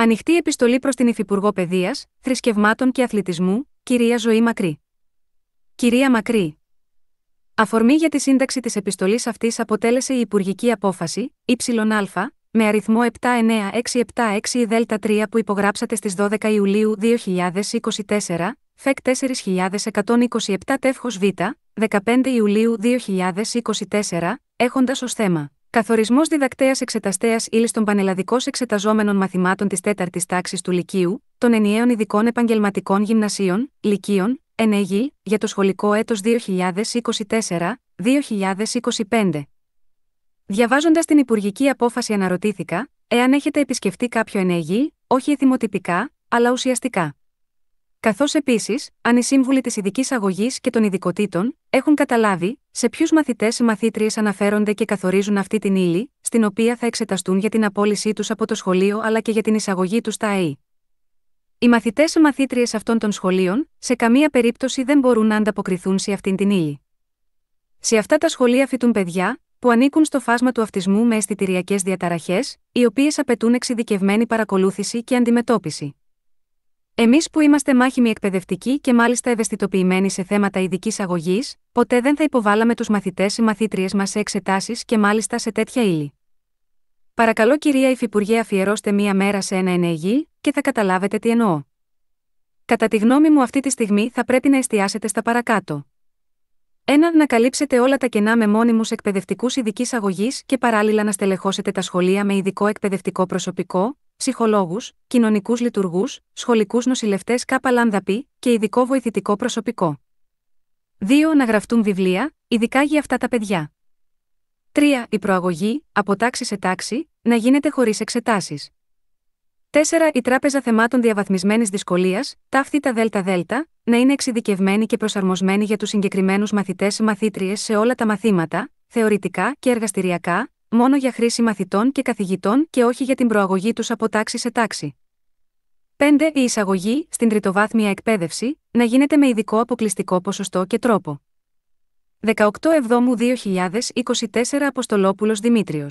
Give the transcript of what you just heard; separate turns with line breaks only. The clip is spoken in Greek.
Ανοιχτή επιστολή προς την Υφυπουργό Παιδείας, Θρησκευμάτων και Αθλητισμού, κυρία Ζωή Μακρύ. Κυρία Μακρύ. Αφορμή για τη σύνταξη της επιστολής αυτής αποτέλεσε η Υπουργική Απόφαση, ΙΑ, με αριθμό 79676 δ 3 που υπογράψατε στις 12 Ιουλίου 2024, ΦΕΚ 4127 Τεύχος Β, 15 Ιουλίου 2024, έχοντας ως θέμα Καθορισμός διδακτέας εξεταστέας ύλη των πανελλαδικώ εξεταζόμενων μαθημάτων της τέταρτης τάξης του Λυκείου, των ενιαίων ειδικών επαγγελματικών γυμνασίων, Λυκείων, ενέγη, για το σχολικό έτος 2024-2025. Διαβάζοντας την Υπουργική Απόφαση, αναρωτήθηκα εάν έχετε επισκεφτεί κάποιο ενέγη, όχι εθιμοτυπικά, αλλά ουσιαστικά. Καθώς επίσης, αν οι σύμβουλοι της ειδικής αγωγής και των ειδικοτήτων έχουν καταλάβει σε ποιους μαθητές ή μαθήτριες αναφέρονται και καθορίζουν αυτή την ύλη, στην οποία θα εξεταστούν για την απόλυσή τους από το σχολείο αλλά και για την εισαγωγή τους στα ΑΕΗ. Οι μαθητές ή μαθήτριες αυτών των σχολείων, σε καμία περίπτωση δεν μπορούν να ανταποκριθούν σε αυτήν την ύλη. Σε αυτά τα σχολεία φοιτούν παιδιά, που ανήκουν στο φάσμα του αυτισμού με αισθητηριακές διαταραχές, οι οποίες απαιτούν εξειδικευμένη παρακολούθηση και αντιμετώπιση. Εμείς που είμαστε μάχημοι εκπαιδευτικοί και μάλιστα ευαισθητοποιημένοι σε θέματα ειδικής αγωγής, ποτέ δεν θα υποβάλαμε τους μαθητές ή μαθήτριες μας σε εξετάσεις και μάλιστα σε τέτοια ύλη. Παρακαλώ, κυρία Υφυπουργέ, αφιερώστε μία μέρα σε ένα ενεργή και θα καταλάβετε τι εννοώ. Κατά τη γνώμη μου, αυτή τη στιγμή θα πρέπει να εστιάσετε στα παρακάτω. Έναν Να καλύψετε όλα τα κενά με μόνιμους εκπαιδευτικούς ειδικής αγωγής και παράλληλα να στελεχώσετε τα σχολεία με ειδικό εκπαιδευτικό προσωπικό, ψυχολόγους, κοινωνικούς λειτουργούς, σχολικούς νοσηλευτές ΚΛΑΜΔΑΠΗ και ειδικό βοηθητικό προσωπικό. 2. Να γραφτούν βιβλία, ειδικά για αυτά τα παιδιά. 3. Η προαγωγή, από τάξη σε τάξη, να γίνεται χωρίς εξετάσεις. 4. Η Τράπεζα Θεμάτων Διαβαθμισμένης Δυσκολίας, ταύτη τα δέλτα να είναι εξειδικευμένη και προσαρμοσμένη για τους συγκεκριμένους μαθητές ή μαθήτριες σε όλα τα μαθήματα, θεωρητικά και εργαστηριακά, μόνο για χρήση μαθητών και καθηγητών και όχι για την προαγωγή τους από τάξη σε τάξη. 5. Η εισαγωγή στην τριτοβάθμια εκπαίδευση να γίνεται με ειδικό αποκλειστικό ποσοστό και τρόπο. 18 Εβδόμου 2024 Αποστολόπουλος Δημήτριος.